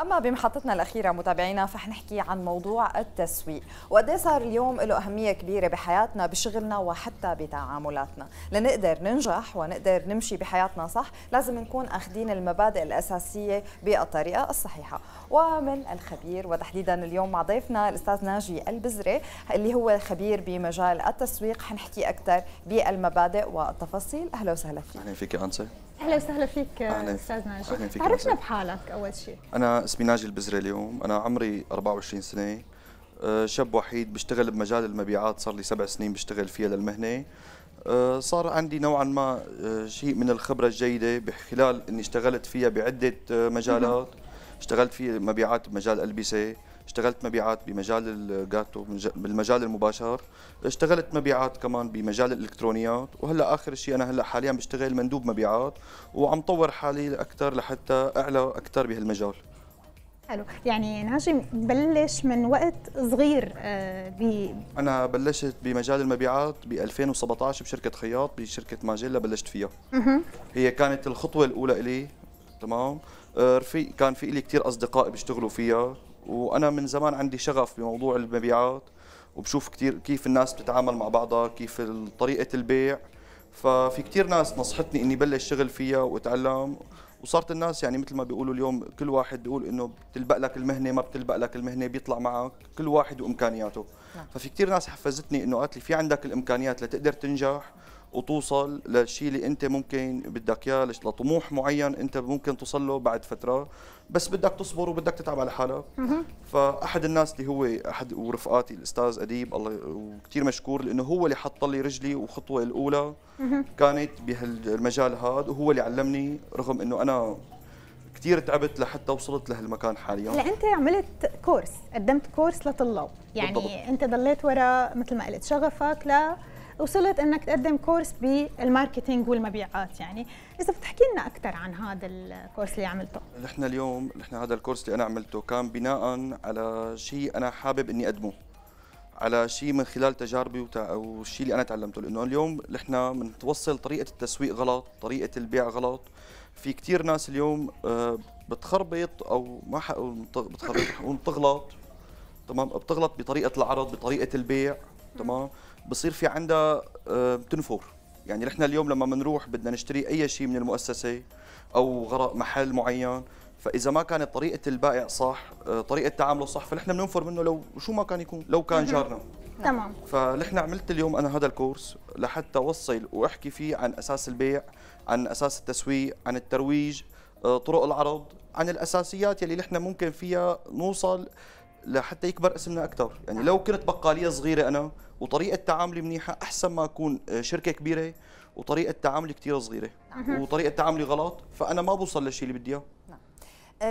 أما بمحطتنا الأخيرة متابعينا فحنحكي عن موضوع التسويق وقد إيه صار اليوم له أهمية كبيرة بحياتنا بشغلنا وحتى بتعاملاتنا لنقدر ننجح ونقدر نمشي بحياتنا صح لازم نكون أخذين المبادئ الأساسية بالطريقة الصحيحة ومن الخبير وتحديدا اليوم مع ضيفنا الأستاذ ناجي البزري اللي هو خبير بمجال التسويق حنحكي أكثر بالمبادئ والتفاصيل أهلا وسهلا فيك أهلا فيك أنسة اهلا وسهلا فيك استاذ ناجي عرفنا بحالك اول شيء انا اسمي ناجي اليوم انا عمري 24 سنه أه، شاب وحيد بشتغل بمجال المبيعات صار لي سبع سنين بشتغل فيها للمهنه أه، صار عندي نوعا ما أه، شيء من الخبره الجيده خلال اني اشتغلت فيها بعده مجالات اشتغلت في مبيعات بمجال البسه اشتغلت مبيعات بمجال الجاتو بالمجال المباشر اشتغلت مبيعات كمان بمجال الالكترونيات وهلا اخر شيء انا هلا حاليا بشتغل مندوب مبيعات وعم طور حالي اكثر لحتى اعلى اكثر بهالمجال حلو يعني ناجي بلش من وقت صغير آه، ب انا بلشت بمجال المبيعات ب 2017 بشركه خياط بشركه ماجيلا بلشت فيها هي كانت الخطوه الاولى لي تمام آه، رفيق كان في لي كثير اصدقاء بيشتغلوا فيها وانا من زمان عندي شغف بموضوع المبيعات وبشوف كثير كيف الناس بتتعامل مع بعضها كيف طريقه البيع ففي كثير ناس نصحتني اني بلش شغل فيها واتعلم وصارت الناس يعني مثل ما بيقولوا اليوم كل واحد بيقول انه بتلبق لك المهنه ما بتلبق لك المهنه بيطلع معك كل واحد وامكانياته نعم. ففي كثير ناس حفزتني انه قالت لي في عندك الامكانيات لتقدر تنجح وتوصل للشيء اللي انت ممكن بدك اياه لطموح معين انت ممكن توصل له بعد فتره بس بدك تصبر وبدك تتعب على حالك فاحد الناس اللي هو احد ورفقاتي الاستاذ اديب الله وكثير مشكور لانه هو اللي حط لي رجلي وخطوه الاولى كانت بهالمجال هذا وهو اللي علمني رغم انه انا كثير تعبت لحتى وصلت لهالمكان حاليا هلا انت عملت كورس قدمت كورس لطلاب يعني بالضبط. انت ضليت ورا مثل ما قلت شغفك ل وصلت انك تقدم كورس بالماركتينج والمبيعات يعني اذا بتحكي لنا اكثر عن هذا الكورس اللي عملته نحن اليوم نحن هذا الكورس اللي انا عملته كان بناء على شيء انا حابب اني اقدمه على شيء من خلال تجاربي والشيء اللي انا تعلمته لانه اليوم نحن بنتوصل طريقه التسويق غلط طريقه البيع غلط في كثير ناس اليوم آه، بتخربط او ما بتخربط بتغلط تمام بتغلط بطريقه العرض بطريقه البيع تمام بصير في عندها بتنفر آه، يعني نحن اليوم لما بنروح بدنا نشتري اي شيء من المؤسسه او غرق محل معين فاذا ما كانت طريقه البائع صح آه، طريقه تعامله صح فنحن بننفر منه لو شو ما كان يكون لو كان جارنا تمام فنحن عملت اليوم انا هذا الكورس لحتى اوصل واحكي فيه عن اساس البيع عن اساس التسويق عن الترويج آه، طرق العرض عن الاساسيات يلي نحن ممكن فيها نوصل لحتى يكبر اسمنا اكثر يعني لو كنت بقاليه صغيره انا وطريقه تعاملي منيحه احسن ما اكون آه، شركه كبيره وطريقه تعاملي كثير صغيره وطريقه تعاملي غلط فانا ما بوصل للشيء اللي بدي اياه نعم.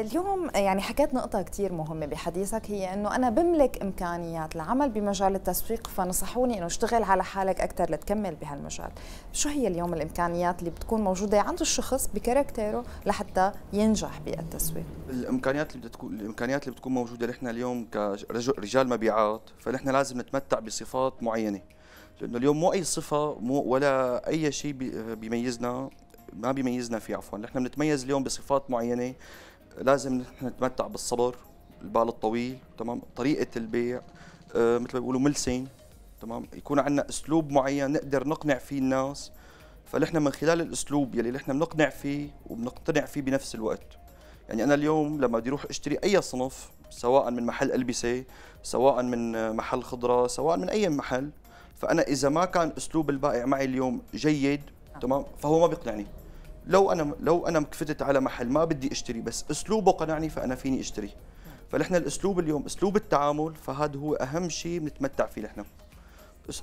اليوم يعني حكيت نقطة كثير مهمة بحديثك هي انه انا بملك امكانيات العمل بمجال التسويق فنصحوني انه اشتغل على حالك اكثر لتكمل بهالمجال، شو هي اليوم الامكانيات اللي بتكون موجودة عند الشخص بكاركتيره لحتى ينجح بالتسويق؟ الامكانيات اللي بتكون الامكانيات اللي بتكون موجودة نحن اليوم كرجال مبيعات فنحن لازم نتمتع بصفات معينة لانه اليوم مو اي صفة مو ولا اي شيء بيميزنا ما بيميزنا فيه عفوا نحن بنتميز اليوم بصفات معينه لازم نحن نتمتع بالصبر البال الطويل تمام طريقه البيع آه، مثل ما بيقولوا ملسن تمام يكون عندنا اسلوب معين نقدر نقنع فيه الناس فنحن من خلال الاسلوب يلي نحن بنقنع فيه وبنقتنع فيه بنفس الوقت يعني انا اليوم لما بدي اروح اشتري اي صنف سواء من محل البسه سواء من محل خضره سواء من اي محل فانا اذا ما كان اسلوب البائع معي اليوم جيد تمام فهو ما بيقنعني لو انا لو انا فتت على محل ما بدي اشتري بس اسلوبه قنعني فانا فيني اشتري فنحن الاسلوب اليوم اسلوب التعامل فهذا هو اهم شيء بنتمتع فيه نحن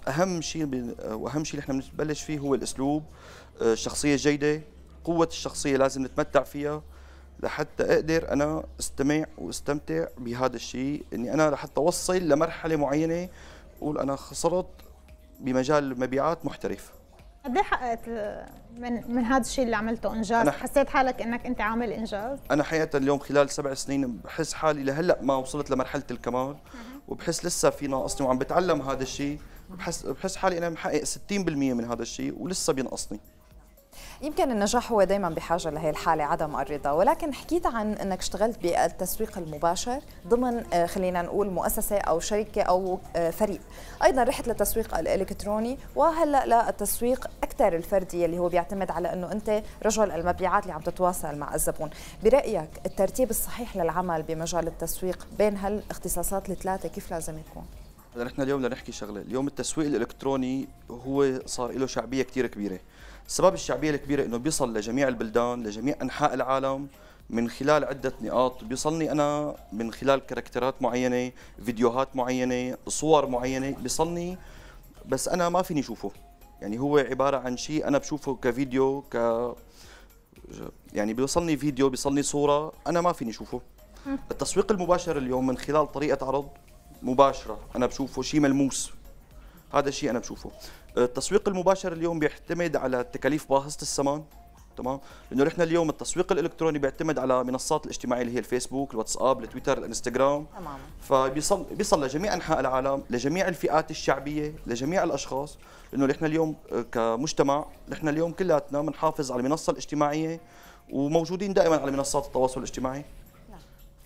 اهم شيء آه، واهم شيء نحن بنبلش فيه هو الاسلوب الشخصيه آه، جيده قوه الشخصيه لازم نتمتع فيها لحتى اقدر انا استمع واستمتع بهذا الشيء اني انا لحتى اوصل لمرحله معينه اقول انا خسرت بمجال مبيعات محترف قد ايه حققت من من هذا الشيء اللي عملته انجاز؟ أنا حسيت حالك انك انت عامل انجاز؟ انا حقيقه اليوم خلال سبع سنين بحس حالي لهلا ما وصلت لمرحله الكمال وبحس لسه في ناقصني وعم بتعلم هذا الشيء بحس بحس حالي انا محقق 60% من هذا الشيء ولسه بينقصني يمكن النجاح هو دائما بحاجه لهي الحاله عدم الرضا ولكن حكيت عن انك اشتغلت بالتسويق المباشر ضمن آه، خلينا نقول مؤسسه او شركه او آه، فريق ايضا رحت للتسويق الالكتروني وهلا للتسويق اكثر الفردي اللي هو بيعتمد على انه انت رجل المبيعات اللي عم تتواصل مع الزبون برايك الترتيب الصحيح للعمل بمجال التسويق بين هالاختصاصات الثلاثه كيف لازم يكون نحن اليوم بدنا نحكي شغله، اليوم التسويق الالكتروني هو صار له شعبيه كثير كبيره. سبب الشعبيه الكبيره انه بيصل لجميع البلدان، لجميع انحاء العالم من خلال عده نقاط، بيصلني انا من خلال كاركترات معينه، فيديوهات معينه، صور معينه، بيصلني بس انا ما فيني اشوفه. يعني هو عباره عن شيء انا بشوفه كفيديو ك يعني بيوصلني فيديو بيوصلني صوره انا ما فيني اشوفه التسويق المباشر اليوم من خلال طريقه عرض مباشره انا بشوفه شيء ملموس هذا الشيء انا بشوفه أه، التسويق المباشر اليوم بيعتمد على تكاليف باهظه الثمن تمام لانه نحن اليوم التسويق الالكتروني بيعتمد على منصات الاجتماعيه اللي هي الفيسبوك الواتساب التويتر الانستغرام تماما فبيصل بيصل لجميع انحاء العالم لجميع الفئات الشعبيه لجميع الاشخاص لانه نحن اليوم أه، كمجتمع نحن اليوم كلياتنا بنحافظ على المنصه الاجتماعيه وموجودين دائما على منصات التواصل الاجتماعي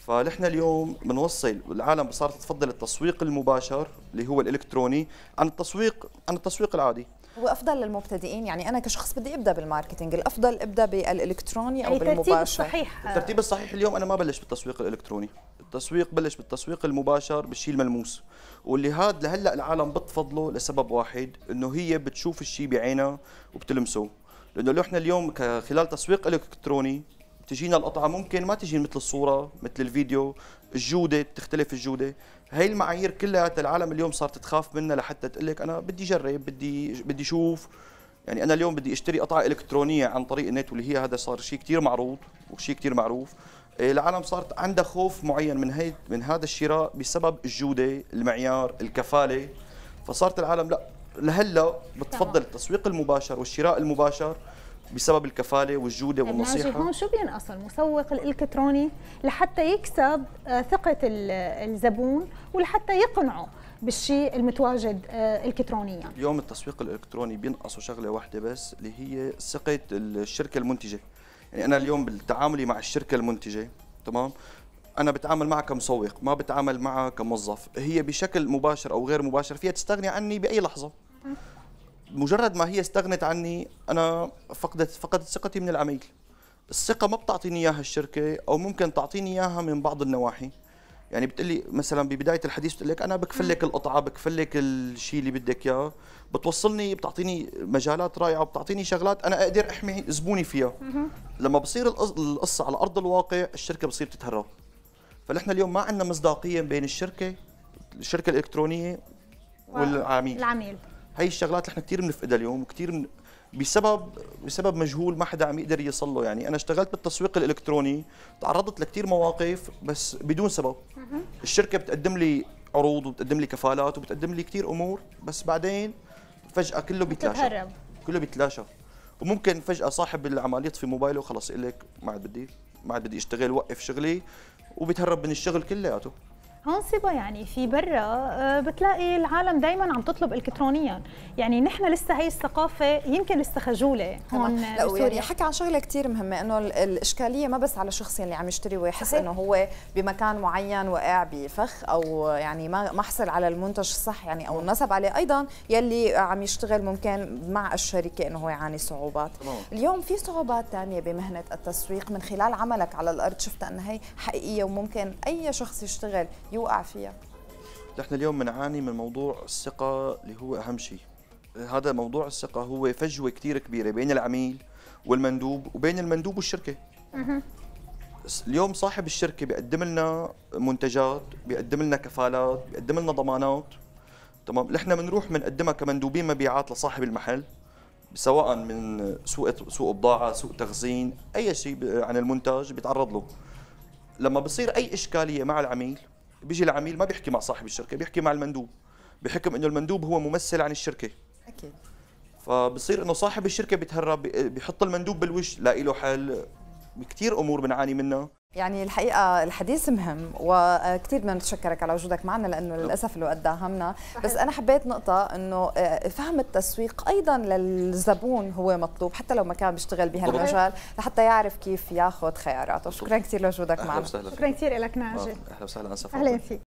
فنحن اليوم بنوصل العالم صارت تفضل التسويق المباشر اللي هو الالكتروني عن التسويق عن التسويق العادي هو افضل للمبتدئين يعني انا كشخص بدي ابدا بالماركتينج الافضل ابدا بالالكتروني يعني او بالمباشر الترتيب الصحيح الترتيب الصحيح اليوم انا ما بلش بالتسويق الالكتروني التسويق بلش بالتسويق المباشر بالشيء الملموس واللي هاد لهلا العالم بتفضله لسبب واحد انه هي بتشوف الشيء بعينها وبتلمسه لانه احنا اليوم خلال تسويق الكتروني تجينا القطعه ممكن ما تجي مثل الصوره مثل الفيديو الجوده بتختلف الجوده هي المعايير كلها العالم اليوم صارت تخاف منها لحتى تقول لك انا بدي اجرب بدي بدي اشوف يعني انا اليوم بدي اشتري قطعه الكترونيه عن طريق النت واللي هي هذا صار شيء كثير معروض وشيء كثير معروف إيه، العالم صارت عندها خوف معين من هي من هذا الشراء بسبب الجوده المعيار الكفاله فصارت العالم لا لهلا بتفضل التسويق المباشر والشراء المباشر بسبب الكفاله والجوده يعني والنصيحه هون شو بينقص المسوق الالكتروني لحتى يكسب آه، ثقه الزبون ولحتى يقنعه بالشيء المتواجد آه، الكترونيا اليوم التسويق الالكتروني بينقصه شغله واحده بس اللي هي ثقه الشركه المنتجه يعني انا اليوم بتعاملي مع الشركه المنتجه تمام انا بتعامل معها كمسوق ما بتعامل معها كموظف هي بشكل مباشر او غير مباشر فيها تستغني عني باي لحظه مجرد ما هي استغنت عني انا فقدت فقدت ثقتي من العميل الثقه ما بتعطيني اياها الشركه او ممكن تعطيني اياها من بعض النواحي يعني بتقلي مثلا ببدايه الحديث بتقول لك انا بكفل لك القطعه بكفل لك الشيء اللي بدك اياه بتوصلني بتعطيني مجالات رائعه بتعطيني شغلات انا اقدر احمي زبوني فيها لما بصير القصه على ارض الواقع الشركه بصير تتهرب فنحن اليوم ما عندنا مصداقيه بين الشركه الشركه الالكترونيه والعميل العميل هي الشغلات نحن كثير بنفقدها اليوم وكثير من بسبب بسبب مجهول ما حدا عم يقدر يصل له يعني انا اشتغلت بالتسويق الالكتروني تعرضت لكثير مواقف بس بدون سبب الشركه بتقدم لي عروض وبتقدم لي كفالات وبتقدم لي كثير امور بس بعدين فجاه كله بيتلاشى كله بيتلاشى وممكن فجاه صاحب العمل يطفي موبايله وخلص يقول لك ما عاد بدي ما عاد بدي اشتغل وقف شغلي وبتهرب من الشغل كلياته هون سيبا يعني في برا آه، بتلاقي العالم دائما عم تطلب الكترونيا يعني نحن لسه هي الثقافه يمكن لسه خجوله هون لا يعني حكى عن شغله كثير مهمه انه الاشكاليه ما بس على الشخص اللي عم يشتري ويحس انه هو بمكان معين وقع بفخ او يعني ما ما حصل على المنتج الصح يعني او نصب عليه ايضا يلي عم يشتغل ممكن مع الشركه انه هو يعاني صعوبات اليوم في صعوبات ثانيه بمهنه التسويق من خلال عملك على الارض شفت انها هي حقيقيه وممكن اي شخص يشتغل يوقع فيها نحن اليوم بنعاني من موضوع الثقة اللي هو أهم شيء هذا موضوع الثقة هو فجوة كثير كبيرة بين العميل والمندوب وبين المندوب والشركة اليوم صاحب الشركة بيقدم لنا منتجات بيقدم لنا كفالات بيقدم لنا ضمانات تمام نحن بنروح بنقدمها كمندوبين مبيعات لصاحب المحل سواء من سوق سوق بضاعه سوق تخزين اي شيء عن المنتج بيتعرض له لما بصير اي اشكاليه مع العميل بيجي العميل ما بيحكي مع صاحب الشركه بيحكي مع المندوب بحكم انه المندوب هو ممثل عن الشركه اكيد فبصير انه صاحب الشركه بيتهرب بيحط المندوب بالوش لا له حل كثير امور بنعاني منها يعني الحقيقة الحديث مهم وكثير بدنا نتشكرك على وجودك معنا لأنه نعم. للأسف الوقت داهمنا بس أنا حبيت نقطة أنه آه، فهم التسويق أيضا للزبون هو مطلوب حتى لو ما كان بيشتغل بهالمجال لحتى يعرف كيف ياخذ خياراته شكرا كثير لوجودك معنا شكرا كثير لك ناجي أهلا وسهلا أهلا فيك